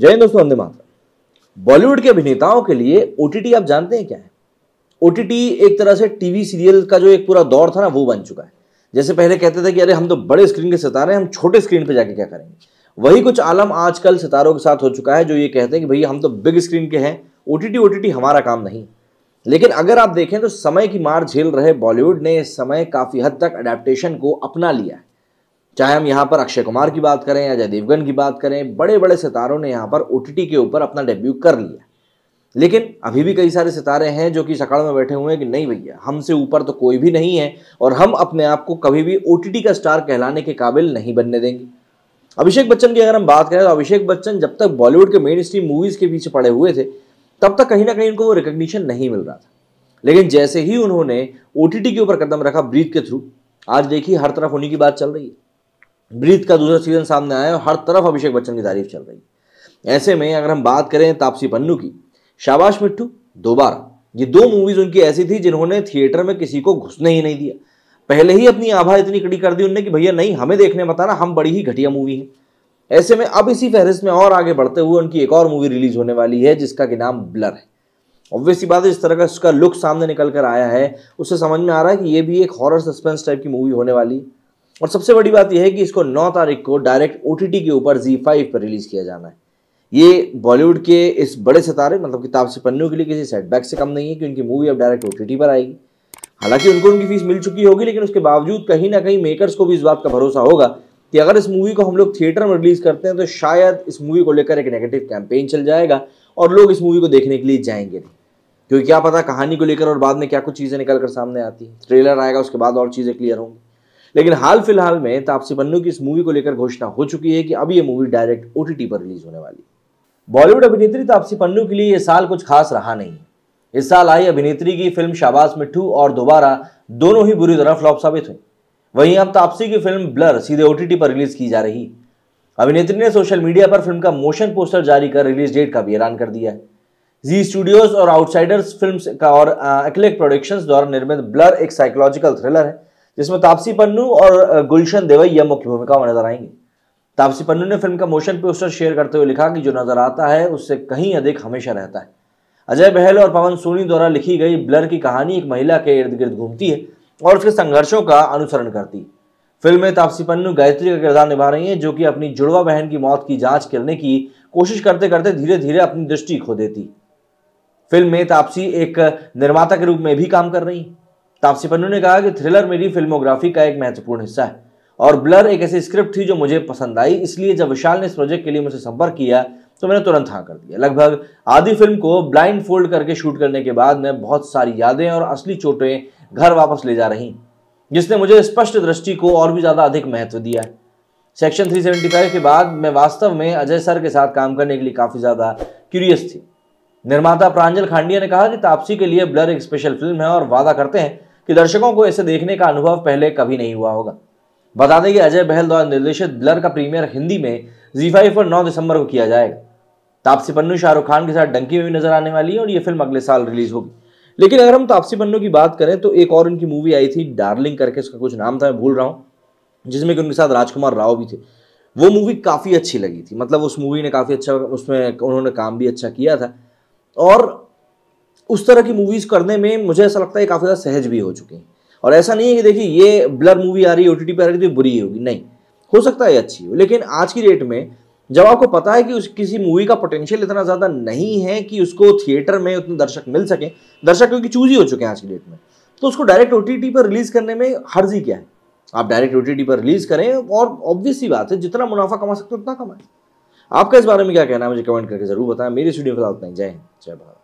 जय दोस्तों वंदे मात्र बॉलीवुड के अभिनेताओं के लिए ओ आप जानते हैं क्या है ओ एक तरह से टीवी सीरियल का जो एक पूरा दौर था ना वो बन चुका है जैसे पहले कहते थे कि अरे हम तो बड़े स्क्रीन के सितारे हम छोटे स्क्रीन पे जाके क्या करेंगे वही कुछ आलम आजकल सितारों के साथ हो चुका है जो ये कहते हैं कि भैया हम तो बिग स्क्रीन के हैं ओ टी हमारा काम नहीं लेकिन अगर आप देखें तो समय की मार झेल रहे बॉलीवुड ने समय काफ़ी हद तक अडेप्टेशन को अपना लिया है चाहे हम यहाँ पर अक्षय कुमार की बात करें या अजय देवगन की बात करें बड़े बड़े सितारों ने यहाँ पर ओ के ऊपर अपना डेब्यू कर लिया लेकिन अभी भी कई सारे सितारे हैं जो कि सकड़ में बैठे हुए हैं कि नहीं भैया हमसे ऊपर तो कोई भी नहीं है और हम अपने आप को कभी भी ओ का स्टार कहलाने के काबिल नहीं बनने देंगे अभिषेक बच्चन की अगर हम बात करें तो अभिषेक बच्चन जब तक बॉलीवुड के मेन स्ट्रीम मूवीज़ के पीछे पड़े हुए थे तब तक कहीं ना कहीं उनको वो रिकग्निशन नहीं मिल रहा था लेकिन जैसे ही उन्होंने ओ के ऊपर कदम रखा ब्रीथ के थ्रू आज देखिए हर तरफ उन्हीं की बात चल रही है ब्रीथ का दूसरा सीजन सामने आया और हर तरफ अभिषेक बच्चन की तारीफ चल रही ऐसे में अगर हम बात करें तापसी पन्नू की शाबाश मिट्टू दोबारा ये दो मूवीज उनकी ऐसी थी जिन्होंने थिएटर में किसी को घुसने ही नहीं दिया पहले ही अपनी आभा इतनी कड़ी कर दी उनने कि भैया नहीं हमें देखने में बताना हम बड़ी ही घटिया मूवी है ऐसे में अब इसी फहरिस्त में और आगे बढ़ते हुए उनकी एक और मूवी रिलीज होने वाली है जिसका कि नाम ब्लर है ऑब्वियसली बात है जिस तरह का उसका लुक सामने निकल कर आया है उससे समझ में आ रहा है कि ये भी एक हॉरर सस्पेंस टाइप की मूवी होने वाली है और सबसे बड़ी बात यह है कि इसको 9 तारीख को डायरेक्ट ओ के ऊपर जी फाइव पर रिलीज़ किया जाना है ये बॉलीवुड के इस बड़े सितारे मतलब किताब से पन्नों के लिए किसी सेटबैक से कम नहीं है कि उनकी मूवी अब डायरेक्ट ओ पर आएगी हालांकि उनको उनकी फीस मिल चुकी होगी लेकिन उसके बावजूद कहीं ना कहीं मेकर्स को भी इस बात का भरोसा होगा कि अगर इस मूवी को हम लोग थिएटर में रिलीज़ करते हैं तो शायद इस मूवी को लेकर एक नेगेटिव कैंपेन चल जाएगा और लोग इस मूवी को देखने के लिए जाएंगे नहीं क्योंकि क्या पता कहानी को लेकर और बाद में क्या कुछ चीज़ें निकल कर सामने आती हैं ट्रेलर आएगा उसके बाद और चीज़ें क्लियर होंगी लेकिन हाल फिलहाल में तापसी पन्नू की इस मूवी को लेकर घोषणा हो चुकी है कि अब ये मूवी डायरेक्ट ओटीटी पर रिलीज होने वाली बॉलीवुड अभिनेत्री तापसी पन्नू के लिए यह साल कुछ खास रहा नहीं इस साल आई अभिनेत्री की फिल्म शाबाश मिठू और दोबारा दोनों ही बुरी तरह फ्लॉप साबित हुई वहीं अब तापसी की फिल्म ब्लर सीधे ओ पर रिलीज की जा रही अभिनेत्री ने सोशल मीडिया पर फिल्म का मोशन पोस्टर जारी कर रिलीज डेट का भी ऐलान कर दिया है जी स्टूडियोज और आउटसाइडर्स फिल्म्स का और एक्लेक्ट प्रोडक्शंस द्वारा निर्मित ब्लर एक साइकोलॉजिकल थ्रिलर है जिसमें तापसी पन्नू और गुलशन देवैया मुख्य भूमिका में नजर आएंगी तापसी पन्नू ने फिल्म का मोशन पोस्टर शेयर करते हुए लिखा कि जो नजर आता है उससे कहीं अधिक हमेशा रहता है अजय बहल और पवन सोनी द्वारा लिखी गई ब्लर की कहानी एक महिला के इर्द गिर्द घूमती है और उसके संघर्षों का अनुसरण करती है फिल्म में तापसी पन्नू गायत्री का किरदार निभा रही है जो कि अपनी जुड़वा बहन की मौत की जांच करने की कोशिश करते करते धीरे धीरे अपनी दृष्टि खो देती फिल्म में तापसी एक निर्माता के रूप में भी काम कर रही है तापसी पन्नू ने कहा कि थ्रिलर मेरी फिल्मोग्राफी का एक महत्वपूर्ण हिस्सा है और ब्लर एक ऐसी स्क्रिप्ट थी जो मुझे पसंद आई इसलिए जब विशाल ने इस प्रोजेक्ट के लिए मुझसे संपर्क किया तो मैंने तुरंत हाँ कर दिया लगभग आधी फिल्म को ब्लाइंड फोल्ड करके शूट करने के बाद मैं बहुत सारी यादें और असली चोटें घर वापस ले जा रही जिसने मुझे स्पष्ट दृष्टि को और भी ज़्यादा अधिक महत्व दिया है सेक्शन 375 के बाद मैं वास्तव में अजय सर के साथ काम करने के लिए काफ़ी ज़्यादा क्यूरियस थी निर्माता प्रांजल खांडिया ने कहा कि तापसी के लिए ब्लर एक स्पेशल फिल्म है और वादा करते हैं कि दर्शकों को इसे देखने का अनुभव पहले कभी नहीं हुआ होगा बता दें कि अजय बहल द्वारा निर्देशित ब्लर का प्रीमियर हिंदी में जी फाइव पर नौ दिसंबर को किया जाएगा तापसी पन्नू शाहरुख खान के साथ डंकी में भी नजर आने वाली है और ये फिल्म अगले साल रिलीज होगी लेकिन अगर हम तापसी पन्नू की बात करें तो एक और उनकी मूवी आई थी डार्लिंग करके उसका कुछ नाम था मैं भूल रहा हूँ जिसमें कि उनके साथ राजकुमार राव भी थे वो मूवी काफ़ी अच्छी लगी थी मतलब उस मूवी ने काफ़ी अच्छा उसमें उन्होंने काम भी अच्छा किया था और उस तरह की मूवीज़ करने में मुझे ऐसा लगता है काफ़ी ज़्यादा सहज भी हो चुके हैं और ऐसा नहीं है कि देखिए ये ब्लर मूवी आ रही है ओ पर आ रही है तो बुरी होगी नहीं हो सकता है अच्छी हो लेकिन आज की डेट में जब आपको पता है कि उस किसी मूवी का पोटेंशियल इतना ज़्यादा नहीं है कि उसको थिएटर में उतने दर्शक मिल सके दर्शक क्योंकि चूज ही हो चुके हैं आज की डेट में तो उसको डायरेक्ट ओ पर रिलीज़ करने में हर्जी क्या है आप डायरेक्ट ओ पर रिलीज़ करें और ऑब्वियस ही बात है जितना मुनाफा कमा सकते हो उतना कमाएं आपका इस बारे में क्या कहना है मुझे कमेंट करके ज़रूर बताएं मेरी स्टूडियो में फिलहाल जय हिंद जय भारत